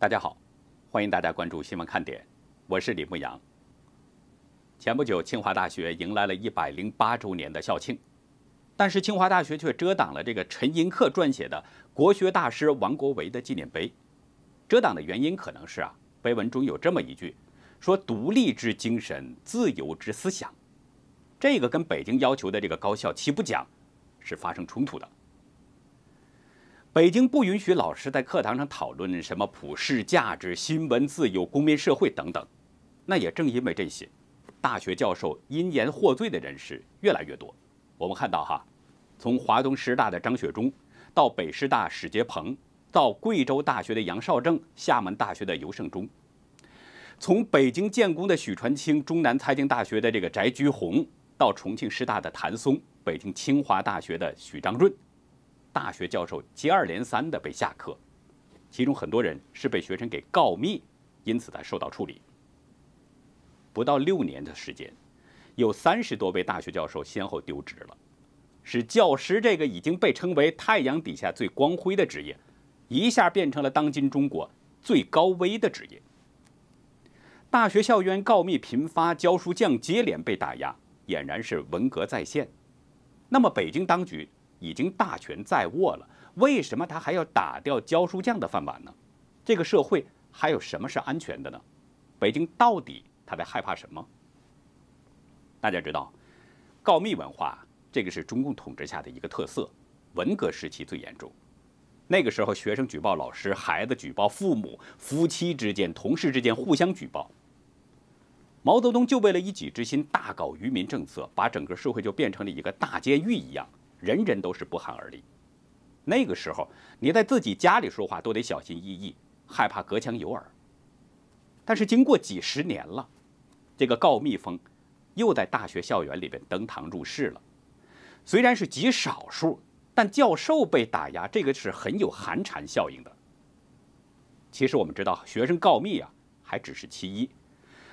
大家好，欢迎大家关注新闻看点，我是李牧阳。前不久，清华大学迎来了一百零八周年的校庆，但是清华大学却遮挡了这个陈寅恪撰写的国学大师王国维的纪念碑。遮挡的原因可能是啊，碑文中有这么一句，说“独立之精神，自由之思想”，这个跟北京要求的这个高校“七不讲”是发生冲突的。北京不允许老师在课堂上讨论什么普世价值、新闻自由、公民社会等等。那也正因为这些，大学教授因言获罪的人士越来越多。我们看到哈，从华东师大的张雪忠，到北师大史杰鹏，到贵州大学的杨绍政、厦门大学的尤胜忠，从北京建工的许传清、中南财经大学的这个翟菊红，到重庆师大的谭松、北京清华大学的许章润。大学教授接二连三地被下课，其中很多人是被学生给告密，因此才受到处理。不到六年的时间，有三十多位大学教授先后丢职了，使教师这个已经被称为太阳底下最光辉的职业，一下变成了当今中国最高危的职业。大学校园告密频发，教书匠接连被打压，俨然是文革再现。那么，北京当局？已经大权在握了，为什么他还要打掉教书匠的饭碗呢？这个社会还有什么是安全的呢？北京到底他在害怕什么？大家知道，告密文化这个是中共统治下的一个特色，文革时期最严重。那个时候，学生举报老师，孩子举报父母，夫妻之间、同事之间互相举报。毛泽东就为了一己之心，大搞愚民政策，把整个社会就变成了一个大监狱一样。人人都是不寒而栗。那个时候，你在自己家里说话都得小心翼翼，害怕隔墙有耳。但是经过几十年了，这个告密风又在大学校园里边登堂入室了。虽然是极少数，但教授被打压，这个是很有寒蝉效应的。其实我们知道，学生告密啊，还只是其一。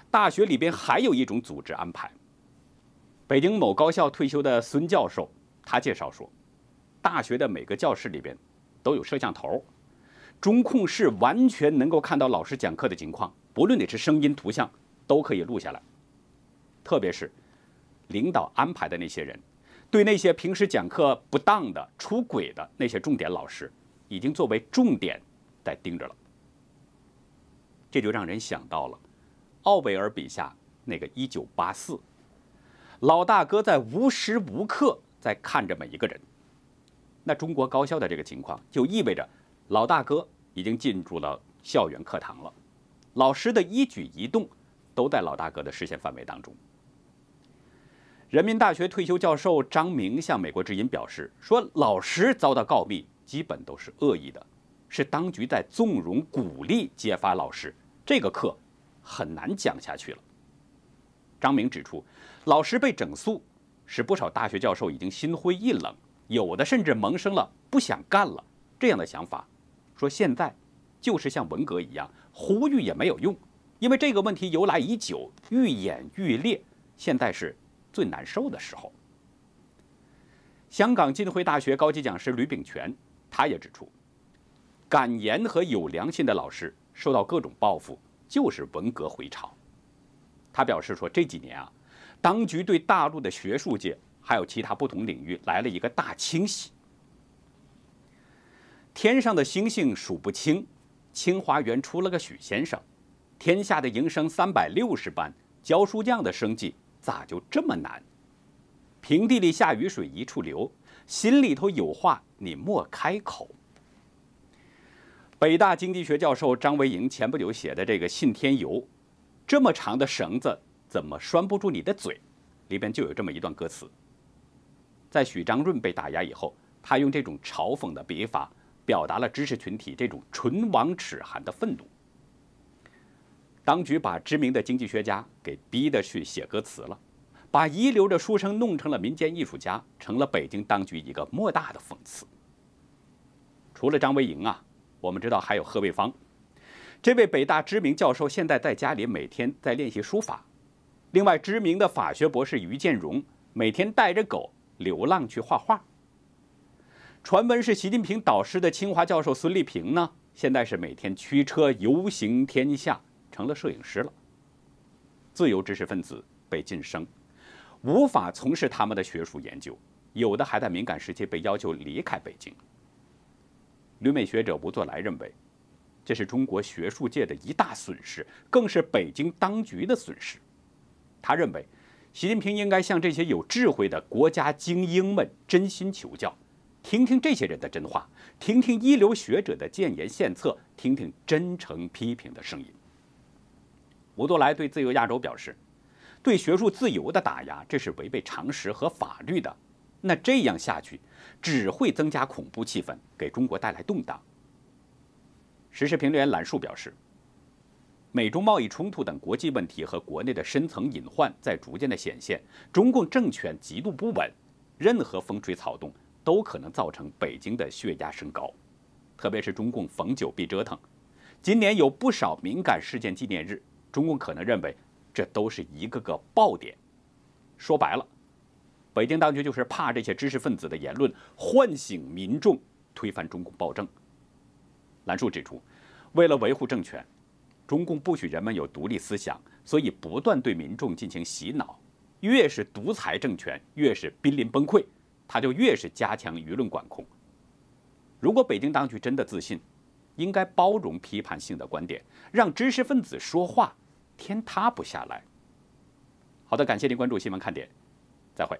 大学里边还有一种组织安排。北京某高校退休的孙教授。他介绍说，大学的每个教室里边都有摄像头，中控室完全能够看到老师讲课的情况，不论你是声音、图像，都可以录下来。特别是领导安排的那些人，对那些平时讲课不当的、出轨的那些重点老师，已经作为重点在盯着了。这就让人想到了奥贝尔笔下那个《一九八四》，老大哥在无时无刻。在看着每一个人，那中国高校的这个情况就意味着老大哥已经进驻了校园课堂了，老师的一举一动都在老大哥的视线范围当中。人民大学退休教授张明向美国之音表示说：“老师遭到告密，基本都是恶意的，是当局在纵容、鼓励揭发老师，这个课很难讲下去了。”张明指出，老师被整肃。使不少大学教授已经心灰意冷，有的甚至萌生了不想干了这样的想法。说现在就是像文革一样，呼吁也没有用，因为这个问题由来已久，愈演愈烈，现在是最难受的时候。香港浸会大学高级讲师吕炳全，他也指出，敢言和有良心的老师受到各种报复，就是文革回潮。他表示说，这几年啊。当局对大陆的学术界还有其他不同领域来了一个大清洗。天上的星星数不清，清华园出了个许先生，天下的营生三百六十般，教书匠的生计咋就这么难？平地里下雨水一处流，心里头有话你莫开口。北大经济学教授张维迎前不久写的这个信天游，这么长的绳子。怎么拴不住你的嘴？里边就有这么一段歌词。在许章润被打压以后，他用这种嘲讽的笔法，表达了知识群体这种唇亡齿寒的愤怒。当局把知名的经济学家给逼得去写歌词了，把遗留的书生弄成了民间艺术家，成了北京当局一个莫大的讽刺。除了张维迎啊，我们知道还有贺卫方，这位北大知名教授，现在在家里每天在练习书法。另外，知名的法学博士于建荣每天带着狗流浪去画画。传闻是习近平导师的清华教授孙立平呢，现在是每天驱车游行天下，成了摄影师了。自由知识分子被晋升，无法从事他们的学术研究，有的还在敏感时期被要求离开北京。旅美学者吴作来认为，这是中国学术界的一大损失，更是北京当局的损失。他认为，习近平应该向这些有智慧的国家精英们真心求教，听听这些人的真话，听听一流学者的建言献策，听听真诚批评的声音。吴多莱对《自由亚洲》表示，对学术自由的打压这是违背常识和法律的，那这样下去只会增加恐怖气氛，给中国带来动荡。时事评论员兰树表示。美中贸易冲突等国际问题和国内的深层隐患在逐渐的显现，中共政权极度不稳，任何风吹草动都可能造成北京的血压升高。特别是中共逢酒必折腾，今年有不少敏感事件纪念日，中共可能认为这都是一个个爆点。说白了，北京当局就是怕这些知识分子的言论唤醒民众，推翻中共暴政。兰树指出，为了维护政权。中共不许人们有独立思想，所以不断对民众进行洗脑。越是独裁政权，越是濒临崩溃，他就越是加强舆论管控。如果北京当局真的自信，应该包容批判性的观点，让知识分子说话，天塌不下来。好的，感谢您关注新闻看点，再会。